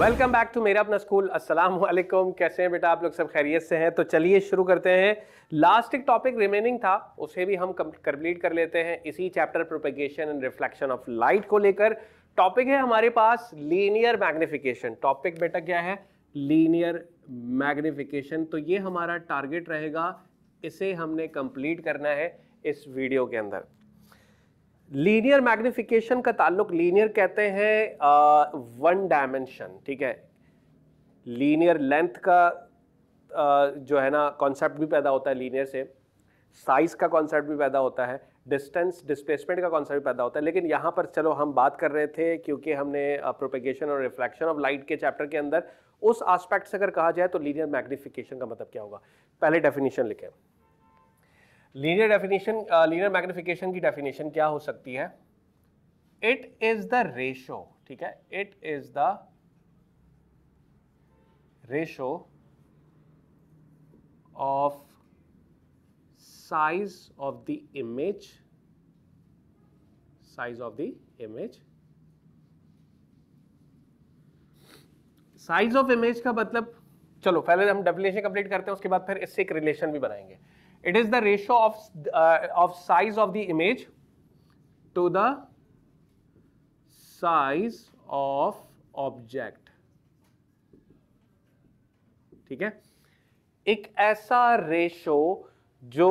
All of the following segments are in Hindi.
वेलकम बैक टू मेरा अपना स्कूल अस्सलाम वालेकुम कैसे हैं बेटा आप लोग सब खैरियत से हैं तो चलिए शुरू करते हैं लास्ट एक टॉपिक रिमेनिंग था उसे भी हम कंप्लीट कर लेते हैं इसी chapter propagation and reflection of light को लेकर टॉपिक है हमारे पास लीनियर मैग्निफिकेशन टॉपिक बेटा क्या है लीनियर मैग्निफिकेशन तो ये हमारा टारगेट रहेगा इसे हमने कंप्लीट करना है इस वीडियो के अंदर लीनियर मैग्निफिकेशन का ताल्लुक लीनियर कहते हैं वन डायमेंशन ठीक है लीनियर लेंथ का आ, जो है ना कॉन्सेप्ट भी पैदा होता है लीनियर से साइज का कॉन्सेप्ट भी पैदा होता है डिस्टेंस डिस्प्लेसमेंट का कॉन्सेप्ट पैदा होता है लेकिन यहाँ पर चलो हम बात कर रहे थे क्योंकि हमने प्रोपेगेशन और रिफ्लेक्शन ऑफ लाइट के चैप्टर के अंदर उस आस्पेक्ट से अगर कहा जाए तो लीनियर मैग्निफिकेशन का मतलब क्या होगा पहले डेफिनेशन लिखें लीनियर डेफिनेशन लीनियर मैग्निफिकेशन की डेफिनेशन क्या हो सकती है इट इज द रेशो ठीक है it is the ratio of size of the image size of the image size of image का मतलब चलो पहले हम डेफिनेशन कंप्लीट करते हैं उसके बाद फिर इससे एक रिलेशन भी बनाएंगे it is the ratio of uh, of size of the image to the size of object ठीक है एक ऐसा रेशो जो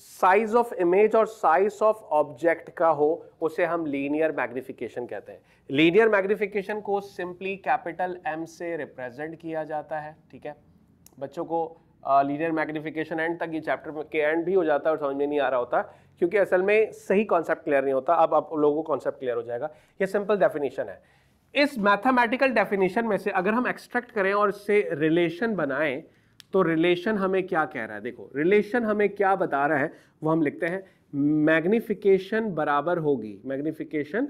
साइज ऑफ इमेज और साइज ऑफ ऑब्जेक्ट का हो उसे हम लीनियर मैग्निफिकेशन कहते हैं लीनियर मैग्निफिकेशन को सिंपली कैपिटल एम से रिप्रेजेंट किया जाता है ठीक है बच्चों को लीनियर मैग्निफिकेशन एंड तक ये चैप्टर के एंड भी हो जाता है और समझ में नहीं आ रहा होता क्योंकि असल में सही कॉन्सेप्ट क्लियर नहीं होता अब आप लोगों को कॉन्सेप्ट क्लियर हो जाएगा ये सिंपल डेफिनेशन है इस मैथमेटिकल डेफिनेशन में से अगर हम एक्सट्रैक्ट करें और इससे रिलेशन बनाएं तो रिलेशन हमें क्या कह रहा है देखो रिलेशन हमें क्या बता रहा है वो हम लिखते हैं मैग्निफिकेशन बराबर होगी मैग्निफिकेशन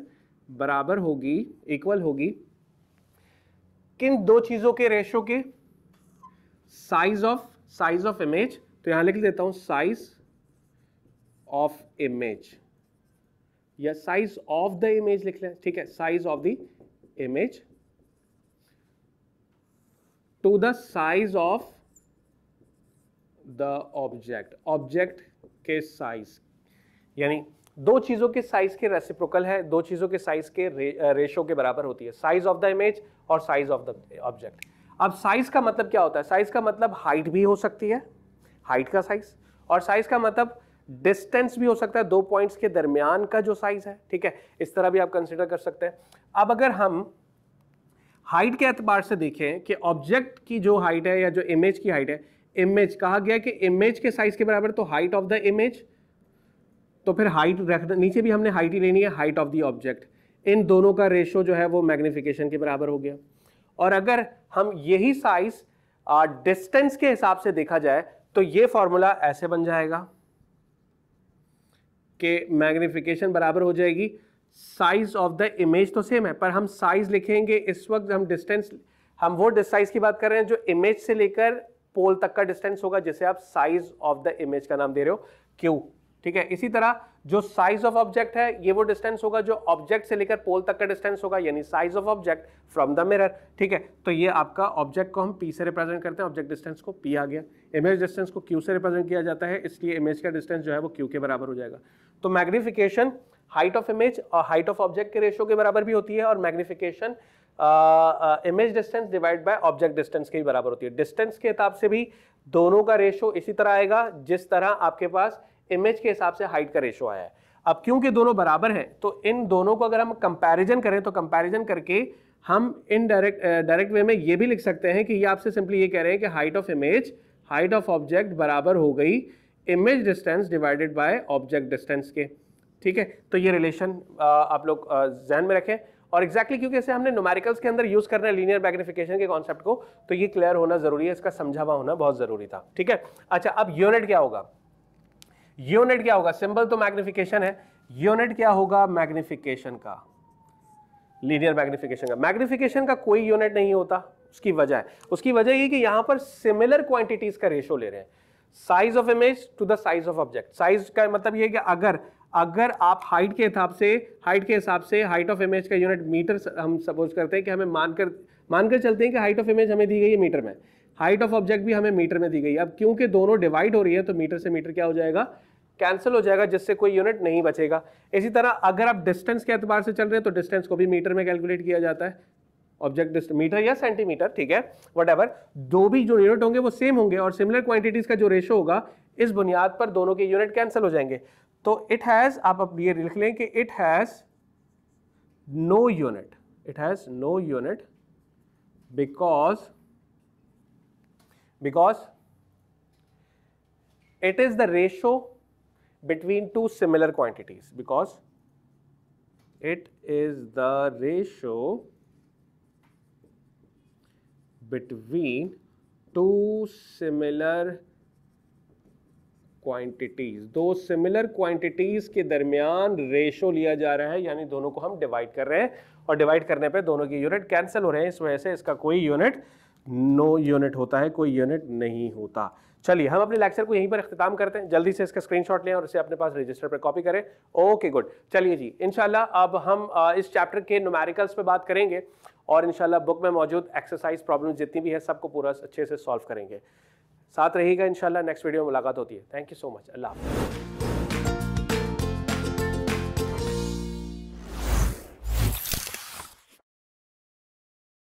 बराबर होगी इक्वल होगी किन दो चीज़ों के रेशो के size of size of image तो यहां लिख देता हूं साइज ऑफ इमेज या साइज ऑफ द इमेज लिख लें ठीक है size of the image to the size of the object object के साइज यानी दो चीज़ों के साइज के रेसिप्रोकल है दो चीज़ों के साइज के रे, रेशो के बराबर होती है साइज ऑफ द इमेज और साइज ऑफ द ऑब्जेक्ट अब साइज का मतलब क्या होता है साइज का मतलब हाइट भी हो सकती है हाइट का साइज और साइज का मतलब डिस्टेंस भी हो सकता है दो पॉइंट्स के दरमियान का जो साइज है ठीक है इस तरह भी आप कंसिडर कर सकते हैं अब अगर हम हाइट के एतबार से देखें कि ऑब्जेक्ट की जो हाइट है या जो इमेज की हाइट है इमेज कहा गया कि इमेज के साइज के बराबर तो हाइट ऑफ द इमेज तो फिर हाइट रख नीचे भी हमने हाइट ही लेनी है हाइट ऑफ द ऑब्जेक्ट इन दोनों का रेशो जो है वो मैग्निफिकेशन के बराबर हो गया और अगर हम यही साइज डिस्टेंस के हिसाब से देखा जाए तो ये फॉर्मूला ऐसे बन जाएगा कि मैग्निफिकेशन बराबर हो जाएगी साइज ऑफ द इमेज तो सेम है पर हम साइज लिखेंगे इस वक्त हम डिस्टेंस हम वो साइज की बात कर रहे हैं जो इमेज से लेकर पोल तक का डिस्टेंस होगा जिसे आप साइज ऑफ द इमेज का नाम दे रहे हो क्यू ठीक है इसी तरह जो साइज ऑफ ऑब्जेक्ट है ये वो डिस्टेंस होगा जो ऑब्जेक्ट से लेकर पोल तक का डिस्टेंस होगा यानी size of object from the mirror ठीक है तो ये आपका ऑब्जेक्ट को हम पी से रिप्रेजेंट करते हैं ऑब्जेक्ट डिस्टेंस को पी आ गया इमेज डिस्टेंस को क्यू से रिप्रेजेंट किया जाता है इसलिए इमेज का डिस्टेंस जो है वो क्यू के बराबर हो जाएगा तो मैग्निफिकेशन हाइट ऑफ इमेज और हाइट ऑफ ऑब्जेक्ट के रेशियो के बराबर भी होती है और magnification image distance divide by object distance के भी बराबर होती है डिस्टेंस के हिसाब से भी दोनों का रेशियो इसी तरह आएगा जिस तरह आपके पास इमेज के हिसाब से हाइट का रेशो आया है अब क्योंकि दोनों बराबर हैं तो इन दोनों को अगर हम कंपैरिजन करें तो कंपैरिजन करके हम इन डायरेक्ट डायरेक्ट वे में ये भी लिख सकते हैं कि ये आपसे सिंपली ये कह रहे हैं कि height of image height of object बराबर हो गई image distance divided by object distance के ठीक है तो ये रिलेशन आप लोग जहन में रखें और एग्जैक्टली exactly क्योंकि इसे हमने नोमेरिकल्स के अंदर यूज़ करना है लीनियर मैग्निफिकेशन के कॉन्सेप्ट को तो ये क्लियर होना ज़रूरी है इसका समझावा होना बहुत ज़रूरी था ठीक है अच्छा अब यूनिट क्या होगा यूनिट क्या होगा सिंबल तो मैग्निफिकेशन है यूनिट क्या होगा मैग्निफिकेशन का लीनियर मैग्निफिकेशन का मैग्निफिकेशन का कोई यूनिट नहीं होता उसकी वजह है उसकी वजह ये कि यहां पर सिमिलर क्वांटिटीज का रेशो ले रहे हैं size of image to the size of object size का मतलब ये है कि अगर अगर आप हाइट के हिसाब से हाइट के हिसाब से हाइट ऑफ इमेज का यूनिट मीटर हम सपोज करते हैं कि हमें मानकर मानकर चलते हैं कि हाइट ऑफ इमेज हमें दी गई है मीटर में हाइट ऑफ ऑब्जेक्ट भी हमें मीटर में दी गई अब क्योंकि दोनों डिवाइड हो रही है तो मीटर से मीटर क्या हो जाएगा कैंसिल हो जाएगा जिससे कोई यूनिट नहीं बचेगा इसी तरह अगर आप डिस्टेंस के अतबार से चल रहे हैं तो डिस्टेंस को भी मीटर में कैलकुलेट किया जाता है ऑब्जेक्ट डिस्ट मीटर या सेंटीमीटर ठीक है वट दो भी जो यूनिट होंगे वो सेम होंगे और सिमिलर क्वांटिटीज़ का जो रेशो होगा इस बुनियाद पर दोनों के यूनिट कैंसिल हो जाएंगे तो इट हैज़ आप अब ये लिख लें कि it has no unit it has no unit because because it is the ratio between two similar quantities because it is the ratio between two similar quantities दो सिमिलर क्वांटिटीज के दरमियान रेशो लिया जा रहा है यानी दोनों को हम डिवाइड कर रहे हैं और डिवाइड करने पे दोनों के यूनिट कैंसिल हो रहे हैं इस वजह से इसका कोई यूनिट नो यूनिट होता है कोई यूनिट नहीं होता चलिए हम अपने लेक्चर को यहीं पर अख्ताम करते हैं जल्दी से इसका स्क्रीनशॉट लें और इसे अपने पास रजिस्टर पर कॉपी करें ओके गुड चलिए जी इनशाला अब हम इस चैप्टर के नुमेरिकल्स पर बात करेंगे और इनशाला बुक में मौजूद एक्सरसाइज प्रॉब्लम जितनी भी है सबको पूरा अच्छे से सॉल्व करेंगे साथ रहिएगा इनशाला नेक्स्ट वीडियो में मुलाकात होती है thank you so much Allah